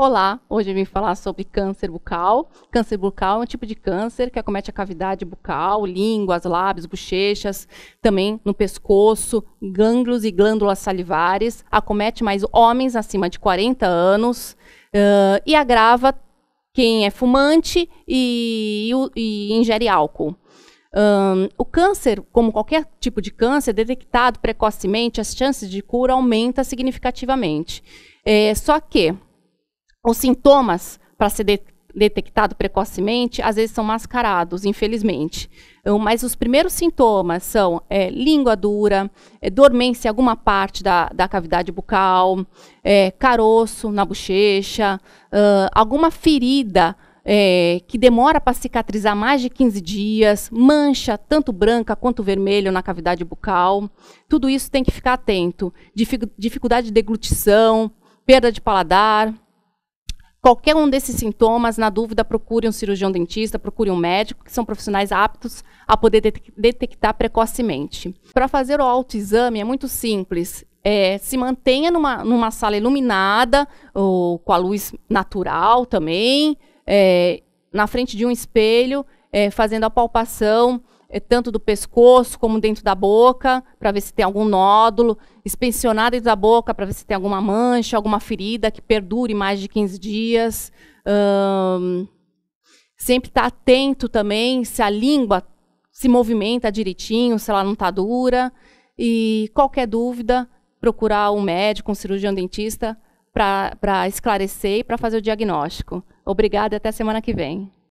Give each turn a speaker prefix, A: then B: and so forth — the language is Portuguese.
A: Olá, hoje eu vim falar sobre câncer bucal. Câncer bucal é um tipo de câncer que acomete a cavidade bucal, línguas, lábios, bochechas, também no pescoço, gânglios e glândulas salivares. Acomete mais homens acima de 40 anos uh, e agrava quem é fumante e, e, e ingere álcool. Um, o câncer, como qualquer tipo de câncer, é detectado precocemente, as chances de cura aumentam significativamente. É, só que os sintomas para ser de detectado precocemente, às vezes são mascarados, infelizmente. Então, mas os primeiros sintomas são é, língua dura, é, dormência em alguma parte da, da cavidade bucal, é, caroço na bochecha, uh, alguma ferida é, que demora para cicatrizar mais de 15 dias, mancha tanto branca quanto vermelha na cavidade bucal. Tudo isso tem que ficar atento. dificuldade de deglutição, perda de paladar, qualquer um desses sintomas, na dúvida, procure um cirurgião dentista, procure um médico, que são profissionais aptos a poder detectar precocemente. Para fazer o autoexame é muito simples. É, se mantenha numa, numa sala iluminada, ou, com a luz natural também, é, na frente de um espelho, é, fazendo a palpação é tanto do pescoço como dentro da boca, para ver se tem algum nódulo, inspecionar dentro da boca para ver se tem alguma mancha, alguma ferida que perdure mais de 15 dias. Um, sempre estar tá atento também se a língua se movimenta direitinho, se ela não está dura. E qualquer dúvida, procurar um médico, um cirurgião dentista para esclarecer e para fazer o diagnóstico. Obrigada e até semana que vem.